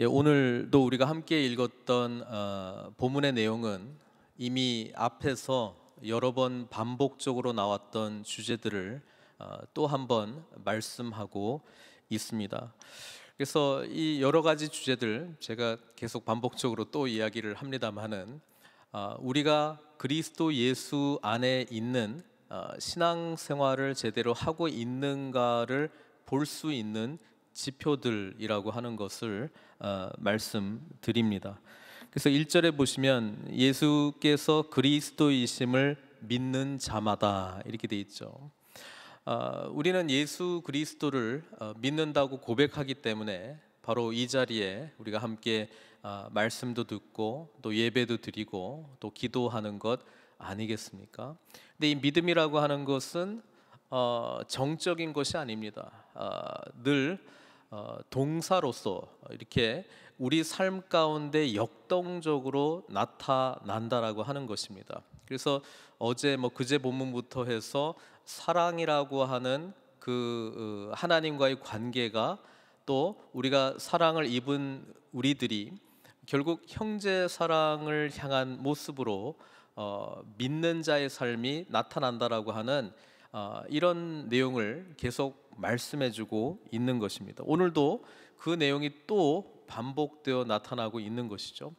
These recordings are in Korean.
예, 오늘도 우리가 함께 읽었던 어, 본문의 내용은 이미 앞에서 여러 번 반복적으로 나왔던 주제들을 어, 또한 번 말씀하고 있습니다. 그래서 이 여러 가지 주제들 제가 계속 반복적으로 또 이야기를 합니다만은 어, 우리가 그리스도 예수 안에 있는 어, 신앙 생활을 제대로 하고 있는가를 볼 수 있는 지표들이라고 하는 것을 어, 말씀드립니다. 그래서 1절에 보시면 예수께서 그리스도이심을 믿는 자마다 이렇게 돼 있죠. 어, 우리는 예수 그리스도를 어, 믿는다고 고백하기 때문에 바로 이 자리에 우리가 함께 어, 말씀도 듣고 또 예배도 드리고 또 기도하는 것 아니겠습니까? 근데 이 믿음이라고 하는 것은 어, 정적인 것이 아닙니다. 어, 늘 어, 동사로서 이렇게 우리 삶 가운데 역동적으로 나타난다라고 하는 것입니다. 그래서 어제 뭐 그제 본문부터 해서 사랑이라고 하는 그 어, 하나님과의 관계가 또 우리가 사랑을 입은 우리들이 결국 형제 사랑을 향한 모습으로 어, 믿는 자의 삶이 나타난다라고 하는 어, 이런 내용을 계속 말씀해주고 있는 것입니다. 오늘도 그 내용이 또 반복되어 나타나고 있는 것이죠.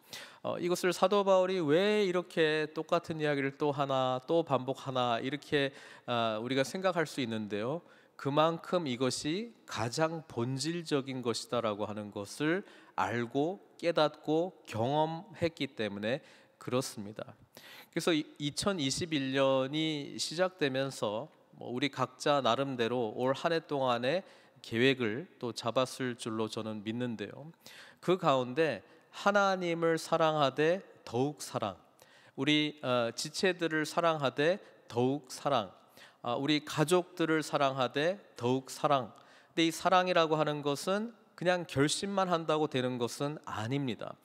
어, 이것을 사도 바울이 왜 이렇게 똑같은 이야기를 또 하나 또 반복 하나 이렇게 어, 우리가 생각할 수 있는데요. 그만큼 이것이 가장 본질적인 것이다라고 하는 것을 알고 깨닫고 경험했기 때문에 그렇습니다. 그래서 2021년이 시작되면서 뭐 우리 각자 나름대로 올 한 해 동안의 계획을 또 잡았을 줄로 저는 믿는데요. 그 가운데 하나님을 사랑하되 더욱 사랑, 우리 어, 지체들을 사랑하되 더욱 사랑, 아, 우리 가족들을 사랑하되 더욱 사랑. 근데 이 사랑이라고 하는 것은 그냥 결심만 한다고 되는 것은 아닙니다.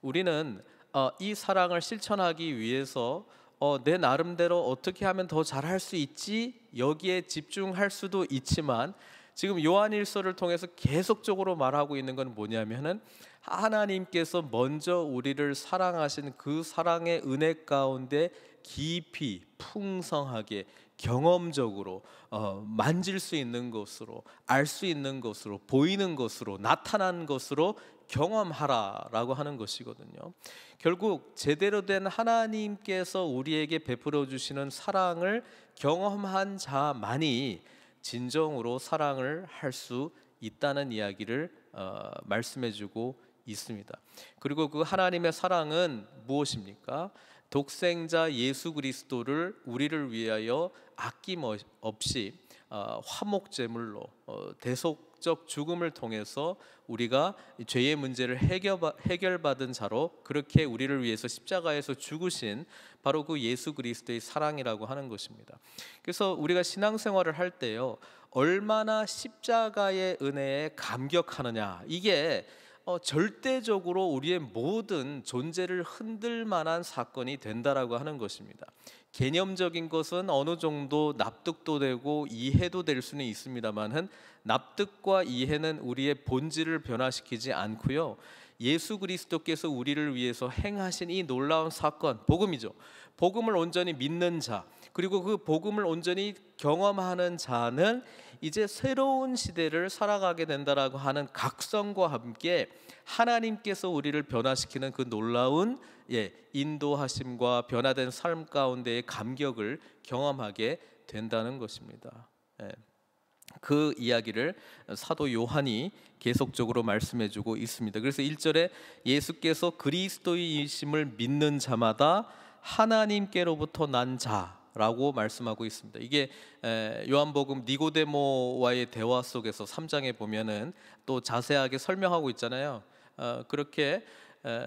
우리는 어, 이 사랑을 실천하기 위해서 어, 내 나름대로 어떻게 하면 더 잘할 수 있지 여기에 집중할 수도 있지만 지금 요한일서를 통해서 계속적으로 말하고 있는 건 뭐냐면은 하나님께서 먼저 우리를 사랑하신 그 사랑의 은혜 가운데 깊이 풍성하게 경험적으로 어, 만질 수 있는 것으로 알 수 있는 것으로 보이는 것으로 나타난 것으로 경험하라라고 하는 것이거든요. 결국 제대로 된 하나님께서 우리에게 베풀어 주시는 사랑을 경험한 자만이 진정으로 사랑을 할 수 있다는 이야기를 어, 말씀해주고 있습니다. 그리고 그 하나님의 사랑은 무엇입니까? 독생자 예수 그리스도를 우리를 위하여 아낌없이 어, 화목제물로 어, 대속적 죽음을 통해서 우리가 죄의 문제를 해결받은 자로 그렇게 우리를 위해서 십자가에서 죽으신 바로 그 예수 그리스도의 사랑이라고 하는 것입니다. 그래서 우리가 신앙생활을 할 때요. 얼마나 십자가의 은혜에 감격하느냐. 이게 어, 절대적으로 우리의 모든 존재를 흔들 만한 사건이 된다라고 하는 것입니다. 개념적인 것은 어느 정도 납득도 되고 이해도 될 수는 있습니다만은 납득과 이해는 우리의 본질을 변화시키지 않고요. 예수 그리스도께서 우리를 위해서 행하신 이 놀라운 사건, 복음이죠. 복음을 온전히 믿는 자, 그리고 그 복음을 온전히 경험하는 자는 이제 새로운 시대를 살아가게 된다라고 하는 각성과 함께 하나님께서 우리를 변화시키는 그 놀라운 예, 인도하심과 변화된 삶 가운데의 감격을 경험하게 된다는 것입니다. 예. 그 이야기를 사도 요한이 계속적으로 말씀해 주고 있습니다. 그래서 1절에 예수께서 그리스도이심을 믿는 자마다 하나님께로부터 난 자라고 말씀하고 있습니다. 이게 요한복음 니고데모와의 대화 속에서 3장에 보면은 또 자세하게 설명하고 있잖아요. 어, 그렇게 어,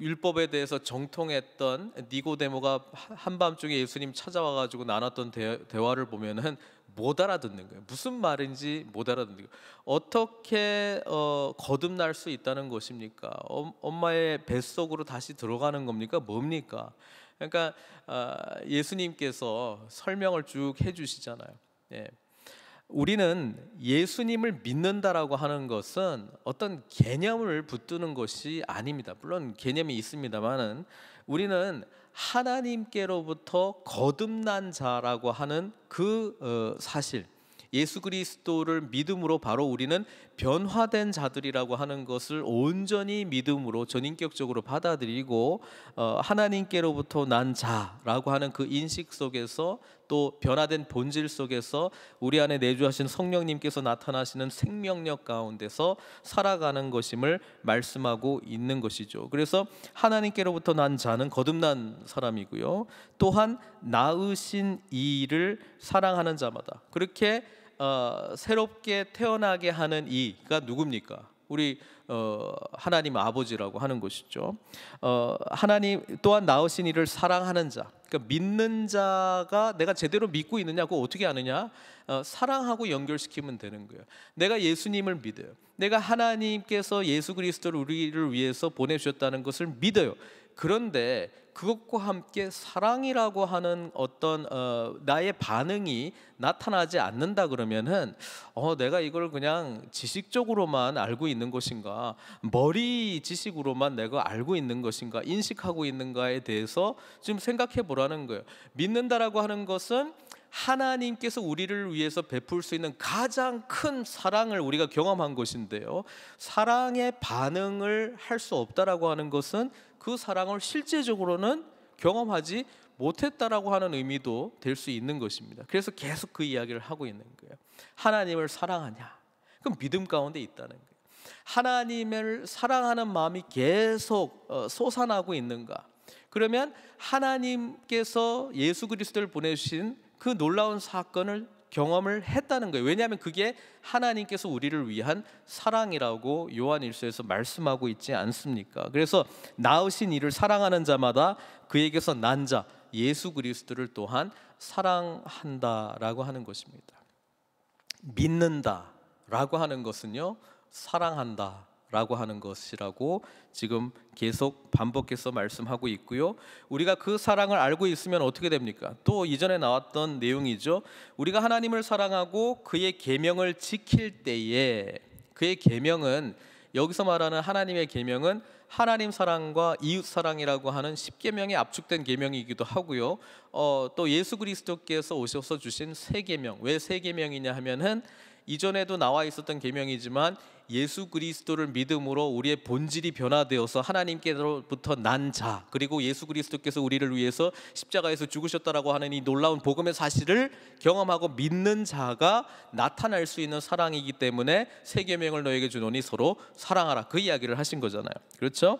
율법에 대해서 정통했던 니고데모가 한밤중에 예수님 찾아와 가지고 나눴던 대화를 보면은 못 알아듣는 거예요. 무슨 말인지 못 알아듣는 거예요. 어떻게 어, 거듭날 수 있다는 것입니까? 어, 엄마의 뱃속으로 다시 들어가는 겁니까? 뭡니까? 그러니까 어, 예수님께서 설명을 쭉 해주시잖아요. 예. 우리는 예수님을 믿는다라고 하는 것은 어떤 개념을 붙드는 것이 아닙니다. 물론 개념이 있습니다만은 우리는 하나님께로부터 거듭난 자라고 하는 그 어, 사실 예수 그리스도를 믿음으로 바로 우리는 변화된 자들이라고 하는 것을 온전히 믿음으로 전인격적으로 받아들이고 어, 하나님께로부터 난 자라고 하는 그 인식 속에서 또 변화된 본질 속에서 우리 안에 내주하신 성령님께서 나타나시는 생명력 가운데서 살아가는 것임을 말씀하고 있는 것이죠. 그래서 하나님께로부터 난 자는 거듭난 사람이고요. 또한 나으신 이를 사랑하는 자마다 그렇게 어, 새롭게 태어나게 하는 이가 누굽니까? 우리 어, 하나님 아버지라고 하는 것이죠. 어, 하나님 또한 나으신 이를 사랑하는 자. 그러니까 믿는 자가 내가 제대로 믿고 있느냐, 고 어떻게 아느냐? 어, 사랑하고 연결시키면 되는 거예요. 내가 예수님을 믿어요. 내가 하나님께서 예수 그리스도를 우리를 위해서 보내주셨다는 것을 믿어요. 그런데 그것과 함께 사랑이라고 하는 어떤 어, 나의 반응이 나타나지 않는다 그러면은 어, 내가 이걸 그냥 지식적으로만 알고 있는 것인가 머리 지식으로만 내가 알고 있는 것인가 인식하고 있는가에 대해서 지금 생각해 보라는 거예요. 믿는다라고 하는 것은 하나님께서 우리를 위해서 베풀 수 있는 가장 큰 사랑을 우리가 경험한 것인데요. 사랑의 반응을 할 수 없다라고 하는 것은 그 사랑을 실제적으로는 경험하지 못했다라고 하는 의미도 될 수 있는 것입니다. 그래서 계속 그 이야기를 하고 있는 거예요. 하나님을 사랑하냐? 그럼 믿음 가운데 있다는 거예요. 하나님을 사랑하는 마음이 계속 어, 솟아나고 있는가? 그러면 하나님께서 예수 그리스도를 보내신 그 놀라운 사건을 경험을 했다는 거예요. 왜냐하면 그게 하나님께서 우리를 위한 사랑이라고 요한일서에서 말씀하고 있지 않습니까? 그래서 나으신 이를 사랑하는 자마다 그에게서 난자 예수 그리스도를 또한 사랑한다라고 하는 것입니다. 믿는다라고 하는 것은요 사랑한다 라고 하는 것이라고 지금 계속 반복해서 말씀하고 있고요. 우리가 그 사랑을 알고 있으면 어떻게 됩니까? 또 이전에 나왔던 내용이죠. 우리가 하나님을 사랑하고 그의 계명을 지킬 때에 그의 계명은 여기서 말하는 하나님의 계명은 하나님 사랑과 이웃 사랑이라고 하는 십계명에 압축된 계명이기도 하고요. 어, 또 예수 그리스도께서 오셔서 주신 세 계명. 왜세 계명이냐 하면은 이전에도 나와 있었던 계명이지만 예수 그리스도를 믿음으로 우리의 본질이 변화되어서 하나님께로부터 난 자, 그리고 예수 그리스도께서 우리를 위해서 십자가에서 죽으셨다라고 하는 이 놀라운 복음의 사실을 경험하고 믿는 자가 나타날 수 있는 사랑이기 때문에 세 계명을 너에게 주노니 서로 사랑하라. 그 이야기를 하신 거잖아요. 그렇죠?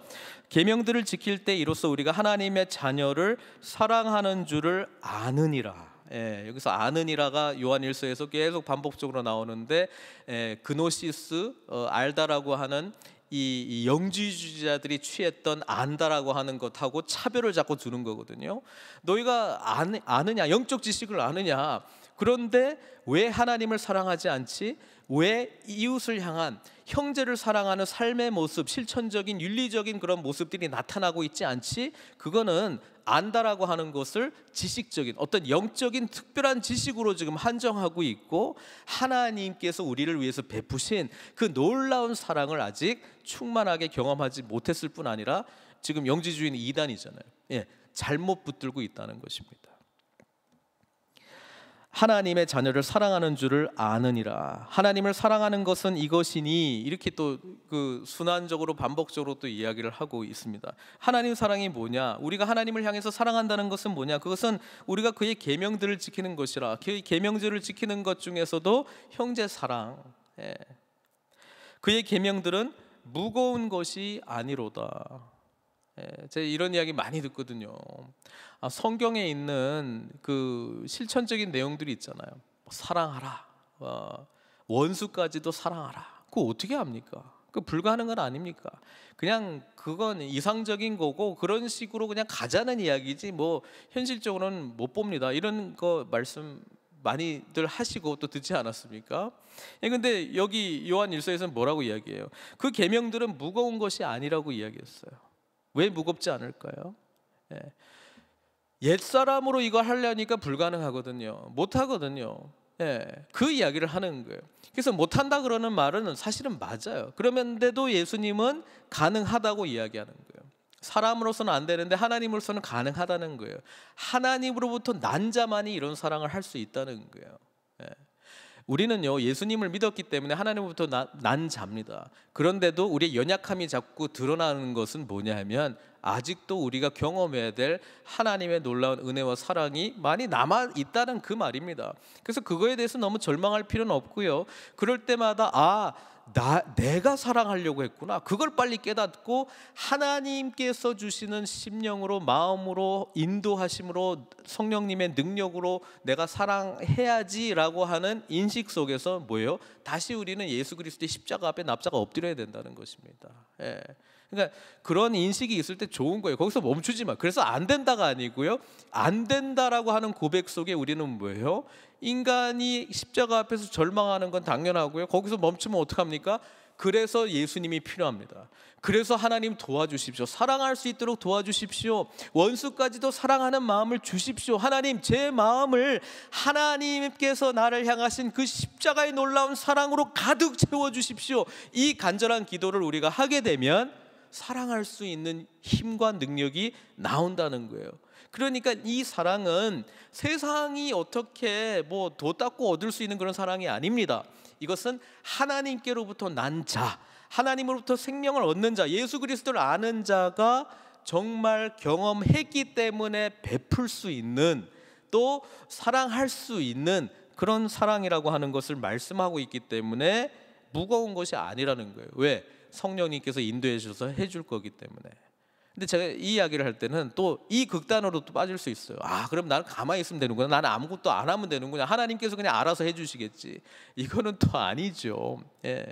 계명들을 지킬 때 이로써 우리가 하나님의 자녀를 사랑하는 줄을 아느니라. 예, 여기서 아느니라가 요한일서에서 계속 반복적으로 나오는데 예, 그노시스 어, 알다라고 하는 이, 이, 영지주의자들이 취했던 안다라고 하는 것하고 차별을 자꾸 두는 거거든요. 너희가 아느, 아느냐 영적 지식을 아느냐 그런데 왜 하나님을 사랑하지 않지? 왜 이웃을 향한 형제를 사랑하는 삶의 모습, 실천적인 윤리적인 그런 모습들이 나타나고 있지 않지 그거는 안다라고 하는 것을 지식적인 어떤 영적인 특별한 지식으로 지금 한정하고 있고 하나님께서 우리를 위해서 베푸신 그 놀라운 사랑을 아직 충만하게 경험하지 못했을 뿐 아니라 지금 영지주의는 이단이잖아요. 예, 잘못 붙들고 있다는 것입니다. 하나님의 자녀를 사랑하는 줄을 아느니라. 하나님을 사랑하는 것은 이것이니 이렇게 또 그 순환적으로 반복적으로 또 이야기를 하고 있습니다. 하나님 사랑이 뭐냐? 우리가 하나님을 향해서 사랑한다는 것은 뭐냐? 그것은 우리가 그의 계명들을 지키는 것이라. 그의 계명들을 지키는 것 중에서도 형제 사랑. 예. 그의 계명들은 무거운 것이 아니로다. 예, 제 이런 이야기 많이 듣거든요. 아, 성경에 있는 그 실천적인 내용들이 있잖아요. 뭐 사랑하라, 어, 원수까지도 사랑하라. 그거 어떻게 합니까? 그 불가능은 아닙니까? 그냥 그건 이상적인 거고 그런 식으로 그냥 가자는 이야기지 뭐 현실적으로는 못 봅니다. 이런 거 말씀 많이들 하시고 또 듣지 않았습니까? 예, 근데 여기 요한 일서에서는 뭐라고 이야기해요? 그 계명들은 무거운 것이 아니라고 이야기했어요. 왜 무겁지 않을까요? 예. 옛사람으로 이거 하려니까 불가능하거든요. 못하거든요. 예, 그 이야기를 하는 거예요. 그래서 못한다 그러는 말은 사실은 맞아요. 그러면데도 예수님은 가능하다고 이야기하는 거예요. 사람으로서는 안 되는데 하나님으로서는 가능하다는 거예요. 하나님으로부터 난 자만이 이런 사랑을 할 수 있다는 거예요. 예. 우리는요 예수님을 믿었기 때문에 하나님부터 난 자입니다. 그런데도 우리의 연약함이 자꾸 드러나는 것은 뭐냐하면 아직도 우리가 경험해야 될 하나님의 놀라운 은혜와 사랑이 많이 남아 있다는 그 말입니다. 그래서 그거에 대해서 너무 절망할 필요는 없고요. 그럴 때마다 아나 내가 사랑하려고 했구나. 그걸 빨리 깨닫고 하나님께서 주시는 심령으로 마음으로 인도하심으로 성령님의 능력으로 내가 사랑해야지라고 하는 인식 속에서 뭐예요? 다시 우리는 예수 그리스도의 십자가 앞에 납자가 엎드려야 된다는 것입니다. 예. 그러니까 그런 인식이 있을 때 좋은 거예요. 거기서 멈추지 마. 그래서 안 된다가 아니고요. 안 된다라고 하는 고백 속에 우리는 뭐예요? 인간이 십자가 앞에서 절망하는 건 당연하고요. 거기서 멈추면 어떡합니까? 그래서 예수님이 필요합니다. 그래서 하나님 도와주십시오. 사랑할 수 있도록 도와주십시오. 원수까지도 사랑하는 마음을 주십시오. 하나님, 제 마음을 하나님께서 나를 향하신 그 십자가의 놀라운 사랑으로 가득 채워주십시오. 이 간절한 기도를 우리가 하게 되면 사랑할 수 있는 힘과 능력이 나온다는 거예요. 그러니까 이 사랑은 세상이 어떻게 뭐 도닦고 얻을 수 있는 그런 사랑이 아닙니다. 이것은 하나님께로부터 난 자, 하나님으로부터 생명을 얻는 자, 예수 그리스도를 아는 자가 정말 경험했기 때문에 베풀 수 있는 또 사랑할 수 있는 그런 사랑이라고 하는 것을 말씀하고 있기 때문에 무거운 것이 아니라는 거예요. 왜? 성령님께서 인도해 주셔서 해줄 거기 때문에. 근데 제가 이 이야기를 할 때는 또 이 극단으로 또 빠질 수 있어요. 아, 그럼 나는 가만히 있으면 되는구나. 나는 아무것도 안 하면 되는구나. 하나님께서 그냥 알아서 해주시겠지. 이거는 또 아니죠. 예.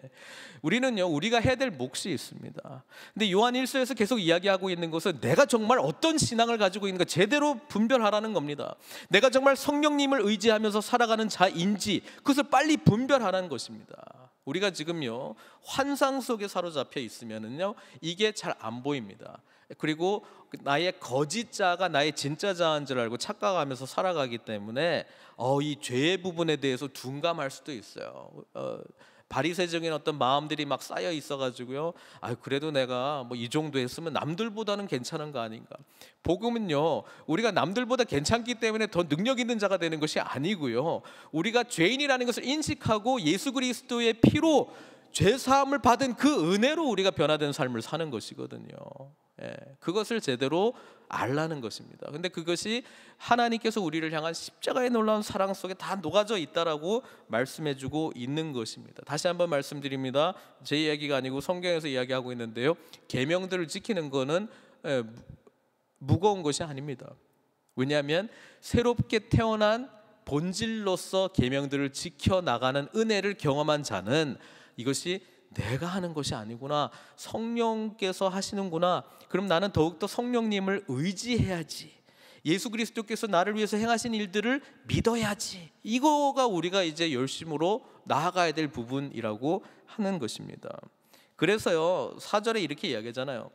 우리는요, 우리가 해야 될 몫이 있습니다. 근데 요한 1서에서 계속 이야기하고 있는 것은 내가 정말 어떤 신앙을 가지고 있는가 제대로 분별하라는 겁니다. 내가 정말 성령님을 의지하면서 살아가는 자인지 그것을 빨리 분별하라는 것입니다. 우리가 지금요 환상 속에 사로잡혀 있으면은요 이게 잘 안 보입니다. 그리고 나의 거짓자가 나의 진짜자인 줄 알고 착각하면서 살아가기 때문에 어, 이 죄의 부분에 대해서 둔감할 수도 있어요. 어, 바리새적인 어떤 마음들이 막 쌓여 있어가지고요. 아 그래도 내가 뭐 이 정도 했으면 남들보다는 괜찮은 거 아닌가? 복음은요 우리가 남들보다 괜찮기 때문에 더 능력 있는 자가 되는 것이 아니고요. 우리가 죄인이라는 것을 인식하고 예수 그리스도의 피로 죄 사함을 받은 그 은혜로 우리가 변화된 삶을 사는 것이거든요. 예, 그것을 제대로 알라는 것입니다. 근데 그것이 하나님께서 우리를 향한 십자가의 놀라운 사랑 속에 다 녹아져 있다라고 말씀해주고 있는 것입니다. 다시 한번 말씀드립니다. 제 이야기가 아니고 성경에서 이야기하고 있는데요. 계명들을 지키는 것은 예, 무거운 것이 아닙니다. 왜냐하면 새롭게 태어난 본질로서 계명들을 지켜 나가는 은혜를 경험한 자는 이것이 내가 하는 것이 아니구나. 성령께서 하시는구나. 그럼 나는 더욱더 성령님을 의지해야지. 예수 그리스도께서 나를 위해서 행하신 일들을 믿어야지. 이거가 우리가 이제 열심으로 나아가야 될 부분이라고 하는 것입니다. 그래서요. 사절에 이렇게 이야기하잖아요.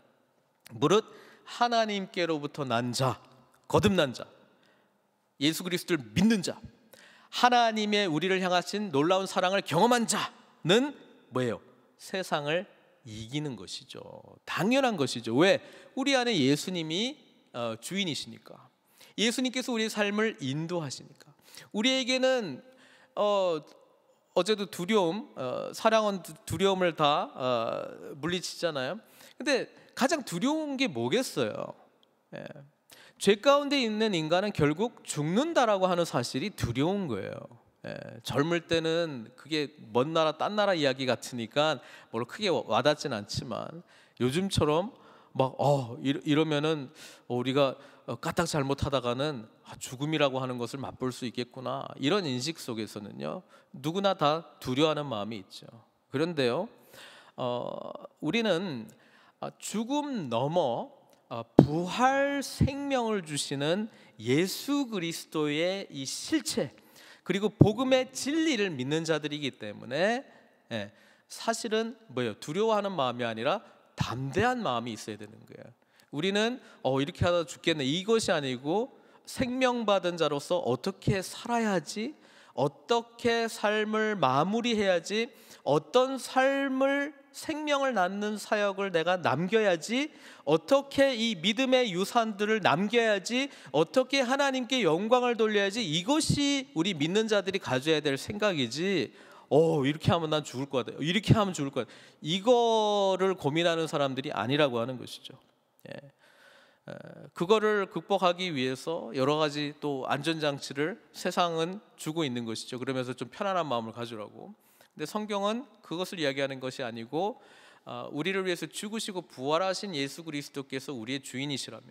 무릇 하나님께로부터 난 자, 거듭난 자, 예수 그리스도를 믿는 자, 하나님의 우리를 향하신 놀라운 사랑을 경험한 자는 뭐예요? 세상을 이기는 것이죠. 당연한 것이죠. 왜? 우리 안에 예수님이 어, 주인이시니까. 예수님께서 우리의 삶을 인도하시니까. 우리에게는 어, 어제도 두려움, 어, 사랑은 두려움을 다 어, 물리치잖아요. 근데 가장 두려운 게 뭐겠어요? 예. 죄 가운데 있는 인간은 결국 죽는다라고 하는 사실이 두려운 거예요. 예, 젊을 때는 그게 먼 나라 딴 나라 이야기 같으니까 뭘 크게 와닿진 않지만 요즘처럼 막 어, 이러면은 어, 우리가 어, 까딱 잘못하다가는 아, 죽음이라고 하는 것을 맛볼 수 있겠구나 이런 인식 속에서는요 누구나 다 두려워하는 마음이 있죠. 그런데요 어, 우리는 아, 죽음 넘어 아, 부활 생명을 주시는 예수 그리스도의 이 실체 그리고 복음의 진리를 믿는 자들이기 때문에 예, 사실은 뭐예요? 두려워하는 마음이 아니라 담대한 마음이 있어야 되는 거예요. 우리는 어 이렇게 하다 죽겠네 이것이 아니고 생명 받은 자로서 어떻게 살아야지 어떻게 삶을 마무리해야지 어떤 삶을 생명을 낳는 사역을 내가 남겨야지 어떻게 이 믿음의 유산들을 남겨야지 어떻게 하나님께 영광을 돌려야지 이것이 우리 믿는 자들이 가져야 될 생각이지 어 이렇게 하면 난 죽을 것 같아 이렇게 하면 죽을 것 같아 이거를 고민하는 사람들이 아니라고 하는 것이죠 예. 그거를 극복하기 위해서 여러 가지 또 안전장치를 세상은 주고 있는 것이죠. 그러면서 좀 편안한 마음을 가지라고. 근데 성경은 그것을 이야기하는 것이 아니고 어, 우리를 위해서 죽으시고 부활하신 예수 그리스도께서 우리의 주인이시라면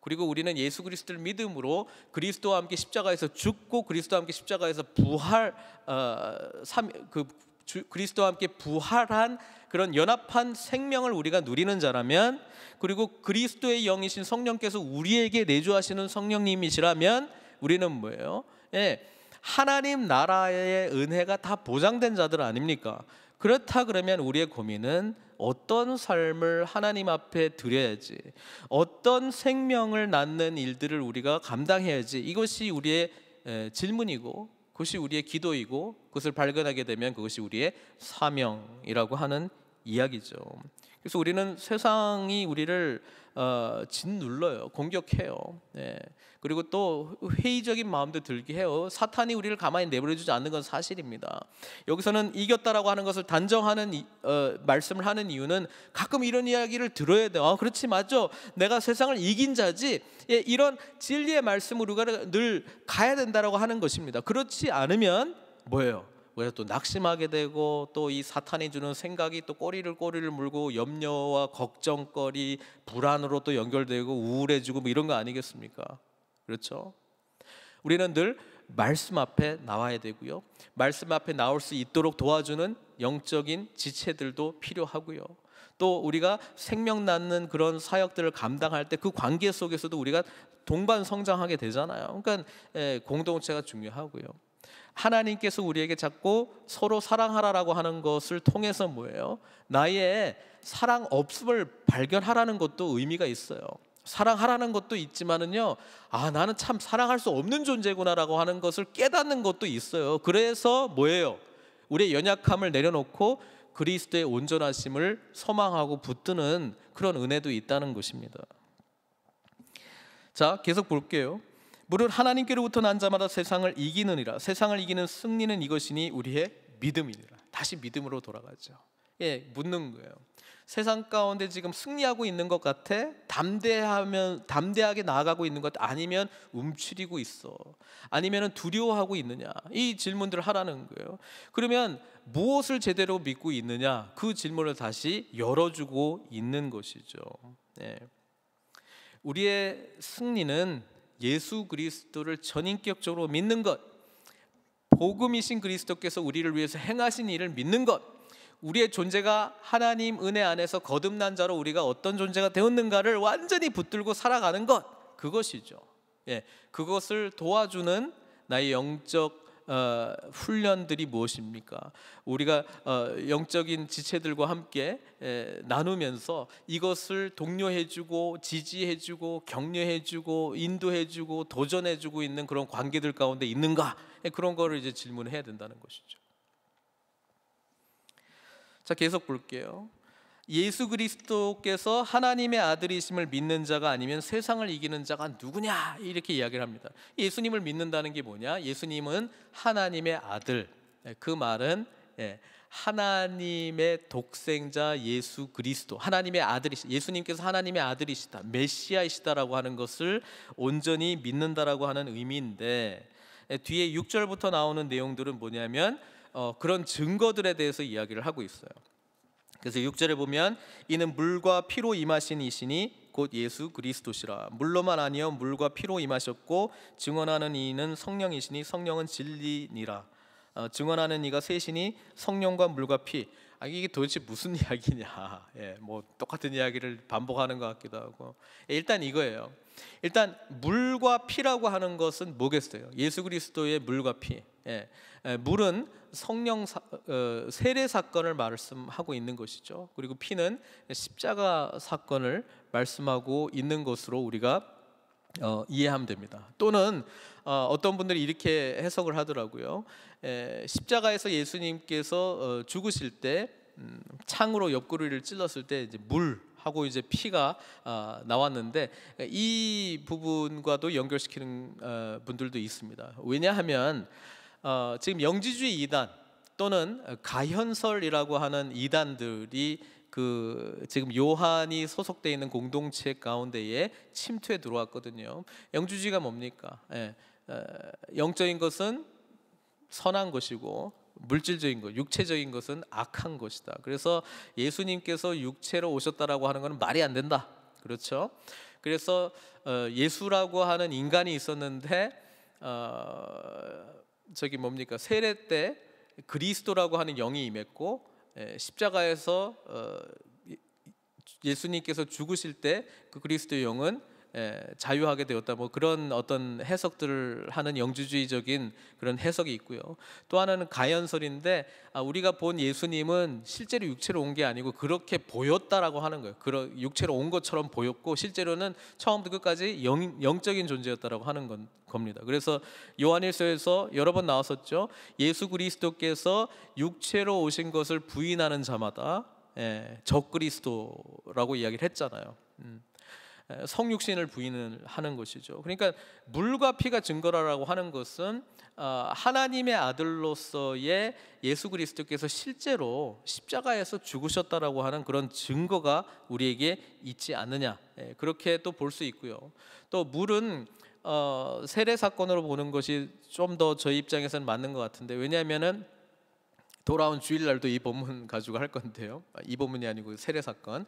그리고 우리는 예수 그리스도를 믿음으로 그리스도와 함께 십자가에서 죽고 그리스도와 함께 십자가에서 부활 어, 삼, 그 그리스도와 함께 부활한 그런 연합한 생명을 우리가 누리는 자라면 그리고 그리스도의 영이신 성령께서 우리에게 내주하시는 성령님이시라면 우리는 뭐예요? 예. 하나님 나라의 은혜가 다 보장된 자들 아닙니까? 그렇다 그러면 우리의 고민은 어떤 삶을 하나님 앞에 드려야지, 어떤 생명을 낳는 일들을 우리가 감당해야지, 이것이 우리의 질문이고, 그것이 우리의 기도이고, 그것을 발견하게 되면 그것이 우리의 사명이라고 하는 이야기죠. 그래서 우리는 세상이 우리를 어, 짓눌러요, 공격해요. 예. 그리고 또 회의적인 마음도 들게 해요. 사탄이 우리를 가만히 내버려두지 않는 건 사실입니다. 여기서는 이겼다라고 하는 것을 단정하는 이, 어, 말씀을 하는 이유는 가끔 이런 이야기를 들어야 돼요. 아, 그렇지 맞죠? 내가 세상을 이긴 자지. 예, 이런 진리의 말씀으로 늘 가야 된다라고 하는 것입니다. 그렇지 않으면 뭐예요? 그래서 또 낙심하게 되고 또 이 사탄이 주는 생각이 또 꼬리를 꼬리를 물고 염려와 걱정거리, 불안으로 또 연결되고 우울해지고 뭐 이런 거 아니겠습니까? 그렇죠? 우리는 늘 말씀 앞에 나와야 되고요. 말씀 앞에 나올 수 있도록 도와주는 영적인 지체들도 필요하고요. 또 우리가 생명 낳는 그런 사역들을 감당할 때 그 관계 속에서도 우리가 동반 성장하게 되잖아요. 그러니까 예, 공동체가 중요하고요. 하나님께서 우리에게 자꾸 서로 사랑하라라고 하는 것을 통해서 뭐예요? 나의 사랑 없음을 발견하라는 것도 의미가 있어요. 사랑하라는 것도 있지만은요, 아, 나는 참 사랑할 수 없는 존재구나라고 하는 것을 깨닫는 것도 있어요. 그래서 뭐예요? 우리의 연약함을 내려놓고 그리스도의 온전하심을 소망하고 붙드는 그런 은혜도 있다는 것입니다. 자, 계속 볼게요. 물론 하나님께로부터 난 자마다 세상을 이기는이라 세상을 이기는 승리는 이것이니 우리의 믿음이니라 다시 믿음으로 돌아가죠 예 묻는 거예요 세상 가운데 지금 승리하고 있는 것 같아 담대하면 담대하게 나아가고 있는 것 아니면 움츠리고 있어 아니면은 두려워하고 있느냐 이 질문들을 하라는 거예요 그러면 무엇을 제대로 믿고 있느냐 그 질문을 다시 열어주고 있는 것이죠 예. 우리의 승리는 예수 그리스도를 전인격적으로 믿는 것, 복음이신 그리스도께서 우리를 위해서 행하신 일을 믿는 것, 우리의 존재가 하나님 은혜 안에서 거듭난 자로 우리가 어떤 존재가 되었는가를 완전히 붙들고 살아가는 것, 그것이죠. 예, 그것을 도와주는 나의 영적 어, 훈련들이 무엇입니까? 우리가 어, 영적인 지체들과 함께 에, 나누면서 이것을 독려해주고 지지해주고 격려해주고 인도해주고 도전해주고 있는 그런 관계들 가운데 있는가? 그런 거를 이제 질문해야 된다는 것이죠. 자 계속 볼게요. 예수 그리스도께서 하나님의 아들이심을 믿는 자가 아니면 세상을 이기는 자가 누구냐 이렇게 이야기를 합니다. 예수님을 믿는다는 게 뭐냐? 예수님은 하나님의 아들. 예, 그 말은 예, 하나님의 독생자 예수 그리스도, 하나님의 아들이시 예수님께서 하나님의 아들이시다, 메시아이시다라고 하는 것을 온전히 믿는다라고 하는 의미인데 예, 뒤에 6절부터 나오는 내용들은 뭐냐면 어, 그런 증거들에 대해서 이야기를 하고 있어요. 그래서 6절에 보면 이는 물과 피로 임하신 이시니 곧 예수 그리스도시라 물로만 아니여 물과 피로 임하셨고 증언하는 이는 성령이시니 성령은 진리니라 어, 증언하는 이가 셋이니 성령과 물과 피 아, 이게 도대체 무슨 이야기냐 예, 뭐 똑같은 이야기를 반복하는 것 같기도 하고 예, 일단 이거예요 일단 물과 피라고 하는 것은 뭐겠어요 예수 그리스도의 물과 피 예, 예, 물은 성령 사, 어, 세례 사건을 말씀하고 있는 것이죠. 그리고 피는 십자가 사건을 말씀하고 있는 것으로 우리가 어, 이해하면 됩니다. 또는 어, 떤 분들이 이렇게 해석을 하더라고요. 에, 예, 십자가에서 예수님께서 어, 죽으실 때 음, 창으로 옆구리를 찔렀을 때 이제 물 하고 이제 피가 아, 나왔는데 이 부분과도 연결시키는 어, 분들도 있습니다. 왜냐하면 어, 지금 영지주의 이단 또는 가현설이라고 하는 이단들이 그 지금 요한이 소속돼 있는 공동체 가운데에 침투해 들어왔거든요. 영주주의가 뭡니까? 예, 어, 영적인 것은 선한 것이고 물질적인 것, 육체적인 것은 악한 것이다. 그래서 예수님께서 육체로 오셨다라고 하는 것은 말이 안 된다. 그렇죠? 그래서 어, 예수라고 하는 인간이 있었는데 어, 저기 뭡니까 세례 때 그리스도라고 하는 영이 임했고 예, 십자가에서 어, 예, 예수님께서 죽으실 때 그 그리스도의 영은 예, 자유하게 되었다 뭐 그런 어떤 해석들을 하는 영주주의적인 그런 해석이 있고요. 또 하나는 가연설인데 아, 우리가 본 예수님은 실제로 육체로 온 게 아니고 그렇게 보였다라고 하는 거예요. 그러, 육체로 온 것처럼 보였고 실제로는 처음부터 끝까지 영, 영적인 존재였다라고 하는 건, 겁니다. 그래서 요한일서에서 여러 번 나왔었죠. 예수 그리스도께서 육체로 오신 것을 부인하는 자마다 예, 적그리스도라고 이야기를 했잖아요. 음. 성육신을 부인을 하는 것이죠. 그러니까 물과 피가 증거라라고 하는 것은 어, 하나님의 아들로서의 예수 그리스도께서 실제로 십자가에서 죽으셨다라고 하는 그런 증거가 우리에게 있지 않느냐 예, 그렇게 또 볼 수 있고요. 또 물은 어, 세례 사건으로 보는 것이 좀 더 저희 입장에서는 맞는 것 같은데 왜냐하면은 돌아온 주일날도 이 본문 가지고 할 건데요. 아, 이 본문이 아니고 세례 사건.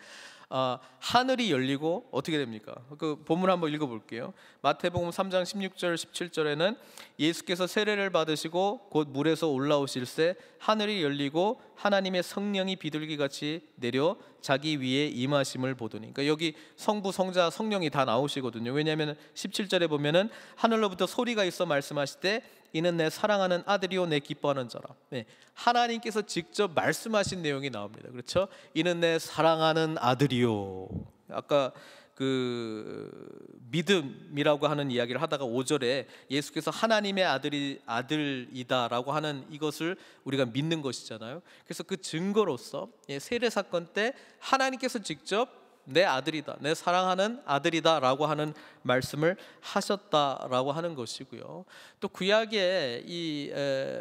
아, 하늘이 열리고 어떻게 됩니까? 그 본문 한번 읽어볼게요. 마태복음 3장 16절 17절에는 예수께서 세례를 받으시고 곧 물에서 올라오실새 하늘이 열리고 하나님의 성령이 비둘기 같이 내려 자기 위에 임하심을 보더니. 그러니까 여기 성부, 성자, 성령이 다 나오시거든요. 왜냐하면 17절에 보면은 하늘로부터 소리가 있어 말씀하실 때 이는 내 사랑하는 아들이요 내 기뻐하는 자라. 네. 하나님께서 직접 말씀하신 내용이 나옵니다. 그렇죠? 이는 내 사랑하는 아들이요. 아까 그 믿음이라고 하는 이야기를 하다가 5절에 예수께서 하나님의 아들이 아들이다라고 하는 이것을 우리가 믿는 것이잖아요. 그래서 그 증거로서 예, 세례 사건 때 하나님께서 직접 내 아들이다. 내 사랑하는 아들이다라고 하는 말씀을 하셨다라고 하는 것이고요. 또 구약에 그 이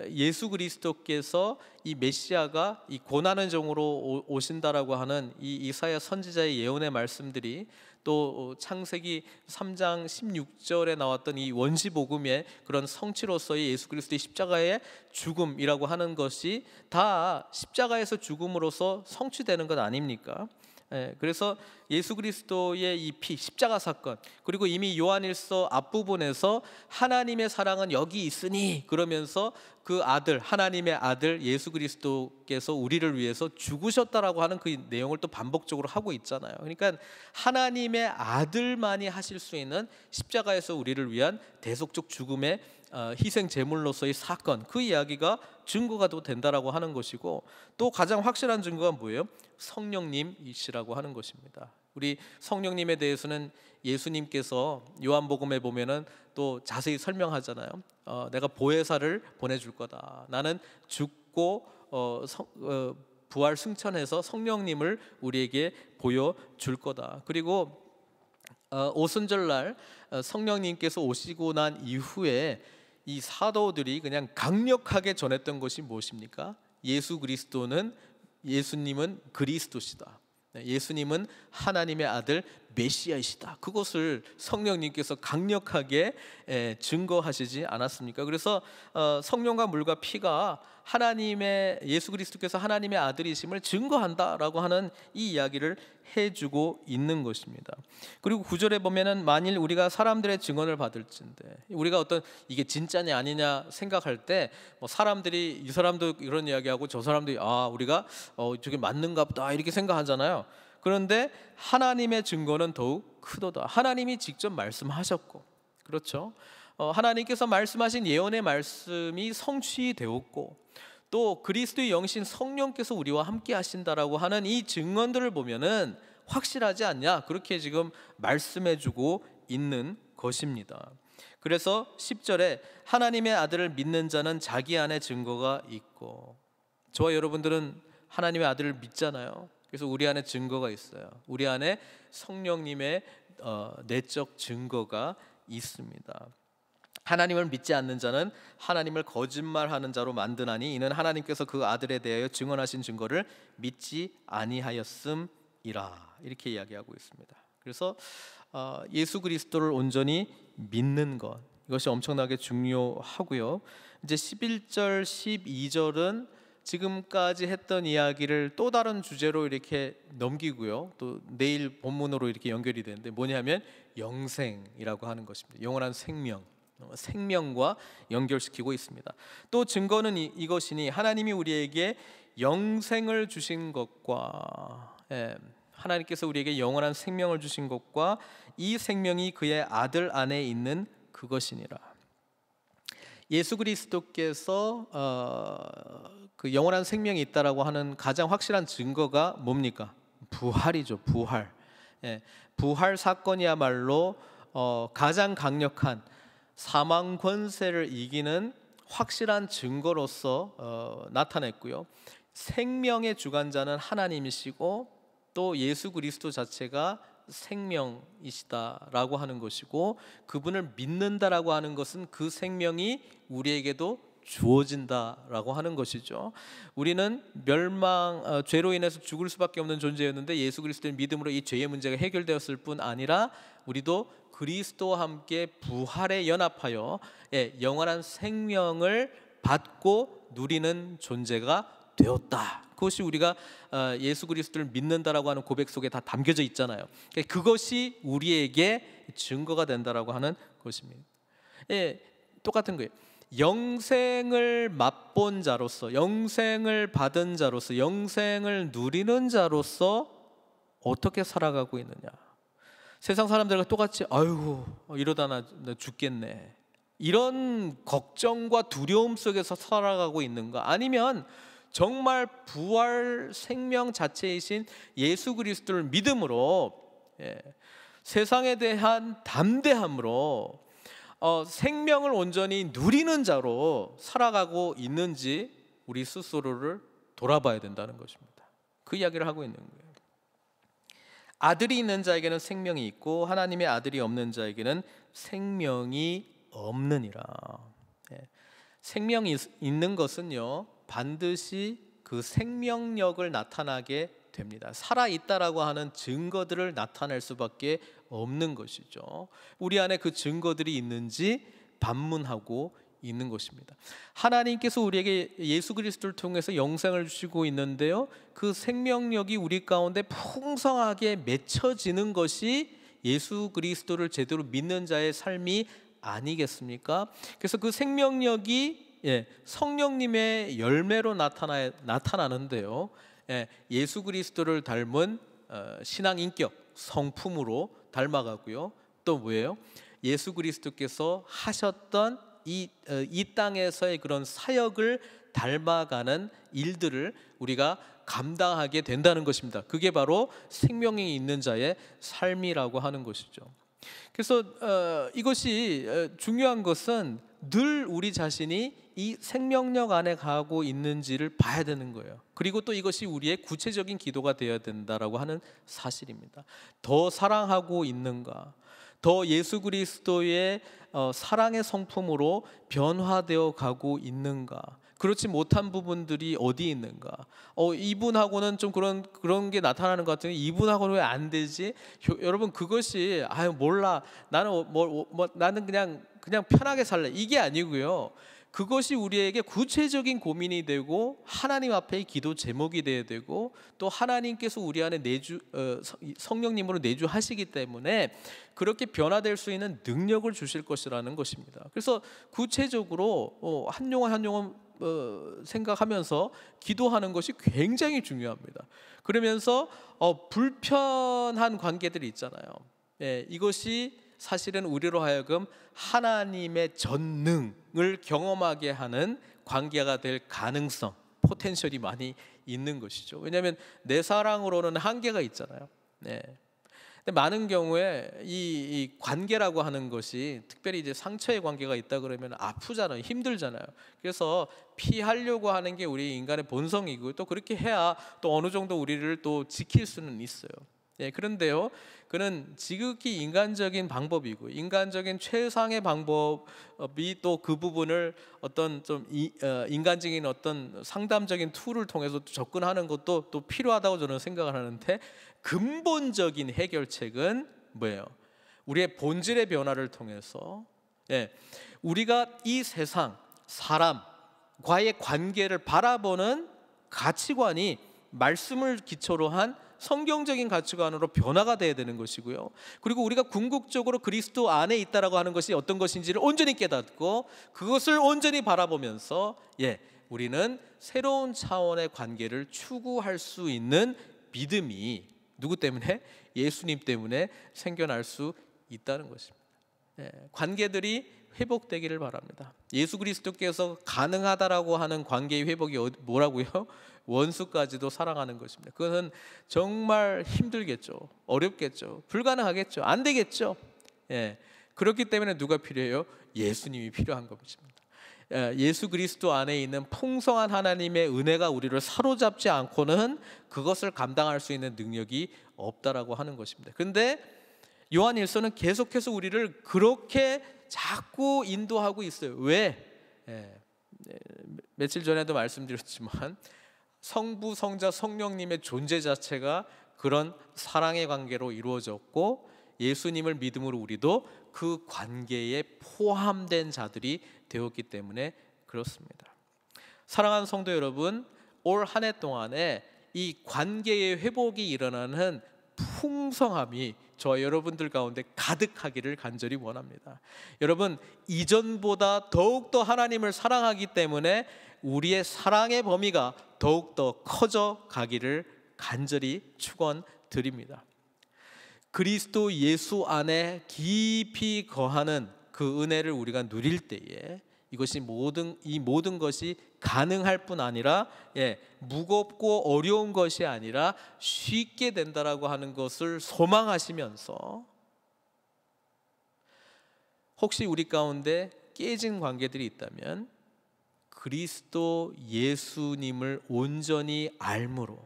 예수 그리스도께서 이 메시아가 이 고난의 종으로 오신다라고 하는 이 이사야 선지자의 예언의 말씀들이 또 창세기 3장 16절에 나왔던 이 원시 복음의 그런 성취로서의 예수 그리스도의 십자가의 죽음이라고 하는 것이 다 십자가에서 죽음으로서 성취되는 것 아닙니까? 예, 그래서 예수 그리스도의 이 피, 십자가 사건, 그리고 이미 요한일서 앞부분에서 하나님의 사랑은 여기 있으니 그러면서 그 아들 하나님의 아들 예수 그리스도께서 우리를 위해서 죽으셨다라고 하는 그 내용을 또 반복적으로 하고 있잖아요. 그러니까 하나님의 아들만이 하실 수 있는 십자가에서 우리를 위한 대속적 죽음의 어, 희생 제물로서의 사건 그 이야기가 증거가 또 된다라고 하는 것이고 또 가장 확실한 증거가 뭐예요? 성령님이시라고 하는 것입니다. 우리 성령님에 대해서는 예수님께서 요한복음에 보면은 또 자세히 설명하잖아요. 어, 내가 보혜사를 보내줄 거다. 나는 죽고 어, 성, 어, 부활 승천해서 성령님을 우리에게 보여줄 거다. 그리고 어, 오순절날 어, 성령님께서 오시고 난 이후에 이 사도들이 그냥 강력하게 전했던 것이 무엇입니까? 예수 그리스도는 예수님은 그리스도시다. 네, 예수님은 하나님의 아들 메시아이시다. 그것을 성령님께서 강력하게 증거하시지 않았습니까? 그래서 어, 성령과 물과 피가 하나님의 예수 그리스도께서 하나님의 아들이심을 증거한다라고 하는 이 이야기를 해주고 있는 것입니다. 그리고 구절에 보면은 만일 우리가 사람들의 증언을 받을진데 우리가 어떤 이게 진짜냐 아니냐 생각할 때뭐 사람들이 이 사람도 이런 이야기하고 저 사람도 아 우리가 어 저게 맞는가 보다 이렇게 생각하잖아요. 그런데 하나님의 증거는 더욱 크도다. 하나님이 직접 말씀하셨고, 그렇죠? 어, 하나님께서 말씀하신 예언의 말씀이 성취되었고, 또 그리스도의 영신 성령께서 우리와 함께 하신다라고 하는 이 증언들을 보면은 확실하지 않냐 그렇게 지금 말씀해주고 있는 것입니다. 그래서 10절에 하나님의 아들을 믿는 자는 자기 안에 증거가 있고 저와 여러분들은 하나님의 아들을 믿잖아요. 그래서 우리 안에 증거가 있어요. 우리 안에 성령님의 어, 내적 증거가 있습니다. 하나님을 믿지 않는 자는 하나님을 거짓말하는 자로 만드나니 이는 하나님께서 그 아들에 대하여 증언하신 증거를 믿지 아니하였음이라 이렇게 이야기하고 있습니다. 그래서 어, 예수 그리스도를 온전히 믿는 것 이것이 엄청나게 중요하고요. 이제 11절 12절은 지금까지 했던 이야기를 또 다른 주제로 이렇게 넘기고요. 또 내일 본문으로 이렇게 연결이 되는데 뭐냐면 영생이라고 하는 것입니다. 영원한 생명. 어, 생명과 연결시키고 있습니다. 또 증거는 이, 이것이니 하나님이 우리에게 영생을 주신 것과 예, 하나님께서 우리에게 영원한 생명을 주신 것과 이 생명이 그의 아들 안에 있는 그것이니라. 예수 그리스도께서 어, 그 영원한 생명이 있다라고 하는 가장 확실한 증거가 뭡니까? 부활이죠. 부활. 예, 부활 사건이야말로 어, 가장 강력한 사망 권세를 이기는 확실한 증거로서 어, 나타냈고요. 생명의 주관자는 하나님이시고 또 예수 그리스도 자체가 생명이시다라고 하는 것이고 그분을 믿는다라고 하는 것은 그 생명이 우리에게도 주어진다라고 하는 것이죠. 우리는 멸망 어, 죄로 인해서 죽을 수밖에 없는 존재였는데 예수 그리스도의 믿음으로 이 죄의 문제가 해결되었을 뿐 아니라 우리도 그리스도와 함께 부활에 연합하여 예, 영원한 생명을 받고 누리는 존재가 되었다. 그것이 우리가 어, 예수 그리스도를 믿는다라고 하는 고백 속에 다 담겨져 있잖아요. 그러니까 그것이 우리에게 증거가 된다라고 하는 것입니다. 예, 똑같은 거예요. 영생을 맛본 자로서, 영생을 받은 자로서, 영생을 누리는 자로서 어떻게 살아가고 있느냐. 세상 사람들과 똑같이 아유 이러다 나 죽겠네. 이런 걱정과 두려움 속에서 살아가고 있는가? 아니면 정말 부활 생명 자체이신 예수 그리스도를 믿음으로 예, 세상에 대한 담대함으로 어, 생명을 온전히 누리는 자로 살아가고 있는지 우리 스스로를 돌아봐야 된다는 것입니다. 그 이야기를 하고 있는 거예요. 아들이 있는 자에게는 생명이 있고 하나님의 아들이 없는 자에게는 생명이 없느니라. 예. 생명이 있는 것은요 반드시 그 생명력을 나타나게 됩니다. 살아 있다라고 하는 증거들을 나타낼 수밖에 없는 것이죠. 우리 안에 그 증거들이 있는지 반문하고 있는 것입니다. 하나님께서 우리에게 예수 그리스도를 통해서 영생을 주시고 있는데요. 그 생명력이 우리 가운데 풍성하게 맺혀지는 것이 예수 그리스도를 제대로 믿는 자의 삶이 아니겠습니까? 그래서 그 생명력이 예, 성령님의 열매로 나타나, 나타나는데요. 예, 예수 그리스도를 닮은 어, 신앙 인격, 성품으로 닮아가고요. 또 뭐예요? 예수 그리스도께서 하셨던 이, 어, 이 땅에서의 그런 사역을 닮아가는 일들을 우리가 감당하게 된다는 것입니다. 그게 바로 생명이 있는 자의 삶이라고 하는 것이죠. 그래서 어, 이것이 어, 중요한 것은 늘 우리 자신이 이 생명력 안에 가고 있는지를 봐야 되는 거예요. 그리고 또 이것이 우리의 구체적인 기도가 되어야 된다라고 하는 사실입니다. 더 사랑하고 있는가? 더 예수 그리스도의 어, 사랑의 성품으로 변화되어 가고 있는가? 그렇지 못한 부분들이 어디 있는가? 어, 이분하고는 좀 그런 그런 게 나타나는 것 같은데 이분하고는 왜 안 되지? 여러분 그것이 아유 몰라 나는 어, 뭐, 뭐, 뭐 나는 그냥 그냥 편하게 살래 이게 아니고요. 그것이 우리에게 구체적인 고민이 되고 하나님 앞에 기도 제목이 되어야 되고 또 하나님께서 우리 안에 내주 어, 성령님으로 내주하시기 때문에 그렇게 변화될 수 있는 능력을 주실 것이라는 것입니다. 그래서 구체적으로 어, 한 용어 한 용어 어, 생각하면서 기도하는 것이 굉장히 중요합니다. 그러면서 불편한 관계들이 있잖아요. 예, 이것이 사실은 우리로 하여금 하나님의 전능을 경험하게 하는 관계가 될 가능성, 포텐셜이 많이 있는 것이죠. 왜냐하면 내 사랑으로는 한계가 있잖아요. 네. 근데 많은 경우에 이, 이, 관계라고 하는 것이 특별히 이제 상처의 관계가 있다 그러면 아프잖아요, 힘들잖아요. 그래서 피하려고 하는 게 우리 인간의 본성이고 또 그렇게 해야 또 어느 정도 우리를 또 지킬 수는 있어요. 예, 그런데요, 그는 지극히 인간적인 방법이고 인간적인 최상의 방법이 또 그 부분을 어떤 좀 어, 인간적인 어떤 상담적인 툴을 통해서 접근하는 것도 또 필요하다고 저는 생각을 하는데 근본적인 해결책은 뭐예요? 우리의 본질의 변화를 통해서 예, 우리가 이 세상 사람과의 관계를 바라보는 가치관이 말씀을 기초로 한 성경적인 가치관으로 변화가 돼야 되는 것이고요. 그리고 우리가 궁극적으로 그리스도 안에 있다라고 하는 것이 어떤 것인지를 온전히 깨닫고 그것을 온전히 바라보면서 예, 우리는 새로운 차원의 관계를 추구할 수 있는 믿음이 누구 때문에 예수님 때문에 생겨날 수 있다는 것입니다. 예, 관계들이 회복되기를 바랍니다. 예수 그리스도께서 가능하다라고 하는 관계의 회복이 어, 뭐라고요? 원수까지도 사랑하는 것입니다. 그것은 정말 힘들겠죠. 어렵겠죠. 불가능하겠죠. 안 되겠죠. 예. 그렇기 때문에 누가 필요해요? 예수님이 필요한 것입니다. 예, 예수 그리스도 안에 있는 풍성한 하나님의 은혜가 우리를 사로잡지 않고는 그것을 감당할 수 있는 능력이 없다라고 하는 것입니다. 그데 요한 일서는 계속해서 우리를 그렇게 자꾸 인도하고 있어요. 왜? 예, 예 며칠 전에도 말씀드렸지만 성부, 성자, 성령님의 존재 자체가 그런 사랑의 관계로 이루어졌고 예수님을 믿음으로 우리도 그 관계에 포함된 자들이 되었기 때문에 그렇습니다. 사랑하는 성도 여러분, 올 한 해 동안에 이 관계의 회복이 일어나는 풍성함이 저 여러분들 가운데 가득하기를 간절히 원합니다. 여러분, 이전보다 더욱더 하나님을 사랑하기 때문에 우리의 사랑의 범위가 더욱더 커져 가기를 간절히 축원드립니다. 그리스도 예수 안에 깊이 거하는 그 은혜를 우리가 누릴 때에 이것이 모든 이 모든 것이 가능할 뿐 아니라 예, 무겁고 어려운 것이 아니라 쉽게 된다라고 하는 것을 소망하시면서 혹시 우리 가운데 깨진 관계들이 있다면 그리스도 예수님을 온전히 알므로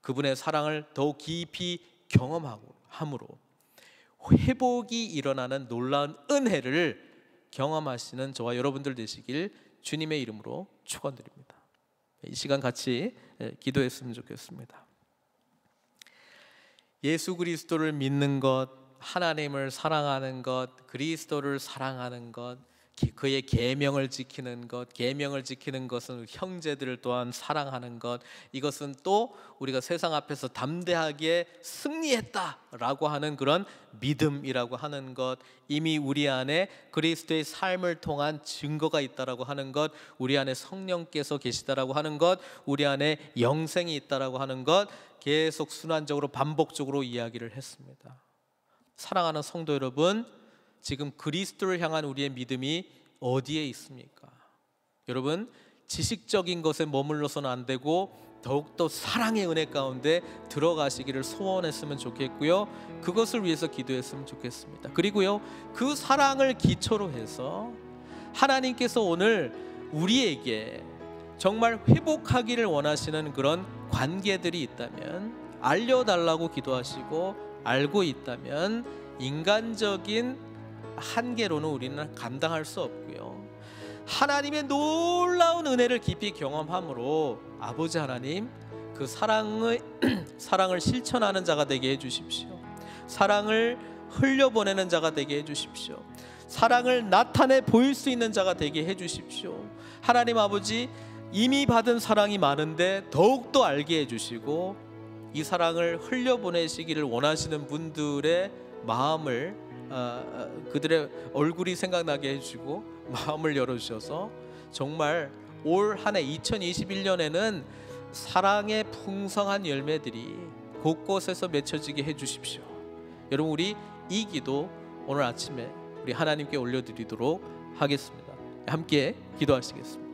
그분의 사랑을 더욱 깊이 경험하고 함으로 회복이 일어나는 놀라운 은혜를 경험하시는 저와 여러분들 되시길 주님의 이름으로 축원드립니다. 이 시간 같이 예, 기도했으면 좋겠습니다. 예수 그리스도를 믿는 것, 하나님을 사랑하는 것, 그리스도를 사랑하는 것 그의 계명을 지키는 것, 계명을 지키는 것은 형제들을 또한 사랑하는 것. 이것은 또 우리가 세상 앞에서 담대하게 승리했다라고 하는 그런 믿음이라고 하는 것. 이미 우리 안에 그리스도의 삶을 통한 증거가 있다라고 하는 것, 우리 안에 성령께서 계시다라고 하는 것, 우리 안에 영생이 있다라고 하는 것 계속 순환적으로 반복적으로 이야기를 했습니다. 사랑하는 성도 여러분, 지금 그리스도를 향한 우리의 믿음이 어디에 있습니까? 여러분 지식적인 것에 머물러서는 안 되고 더욱더 사랑의 은혜 가운데 들어가시기를 소원했으면 좋겠고요. 그것을 위해서 기도했으면 좋겠습니다. 그리고요. 그 사랑을 기초로 해서 하나님께서 오늘 우리에게 정말 회복하기를 원하시는 그런 관계들이 있다면 알려달라고 기도하시고 알고 있다면 인간적인 한계로는 우리는 감당할 수 없고요. 하나님의 놀라운 은혜를 깊이 경험함으로 아버지 하나님 그 사랑의 사랑을 실천하는 자가 되게 해 주십시오. 사랑을 흘려보내는 자가 되게 해 주십시오. 사랑을 나타내 보일 수 있는 자가 되게 해 주십시오. 하나님 아버지 이미 받은 사랑이 많은데 더욱더 알게 해 주시고 이 사랑을 흘려보내시기를 원하시는 분들의 마음을 아, 아, 그들의 얼굴이 생각나게 해주고 시 마음을 열어주셔서 정말 올한해 2021년에는 사랑의 풍성한 열매들이 곳곳에서 맺혀지게 해주십시오. 여러분 우리 이 기도 오늘 아침에 우리 하나님께 올려드리도록 하겠습니다. 함께 기도하시겠습니다.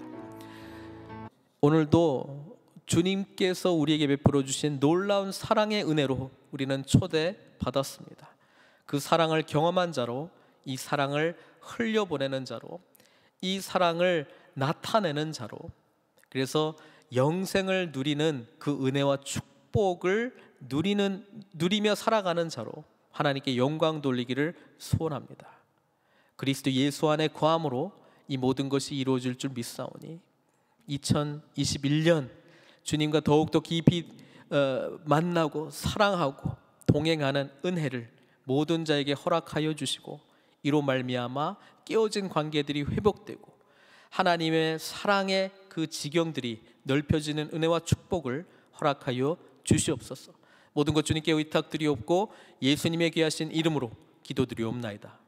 오늘도 주님께서 우리에게 베풀어 주신 놀라운 사랑의 은혜로 우리는 초대 받았습니다. 그 사랑을 경험한 자로 이 사랑을 흘려보내는 자로 이 사랑을 나타내는 자로 그래서 영생을 누리는 그 은혜와 축복을 누리는 누리며 살아가는 자로 하나님께 영광 돌리기를 소원합니다. 그리스도 예수 안에 거함으로 이 모든 것이 이루어질 줄 믿사오니 2021년 주님과 더욱더 깊이 어, 만나고 사랑하고 동행하는 은혜를 모든 자에게 허락하여 주시고 이로 말미암아 깨어진 관계들이 회복되고 하나님의 사랑의 그 지경들이 넓혀지는 은혜와 축복을 허락하여 주시옵소서. 모든 것 주님께 의탁드리옵고 예수님의 귀하신 이름으로 기도드리옵나이다.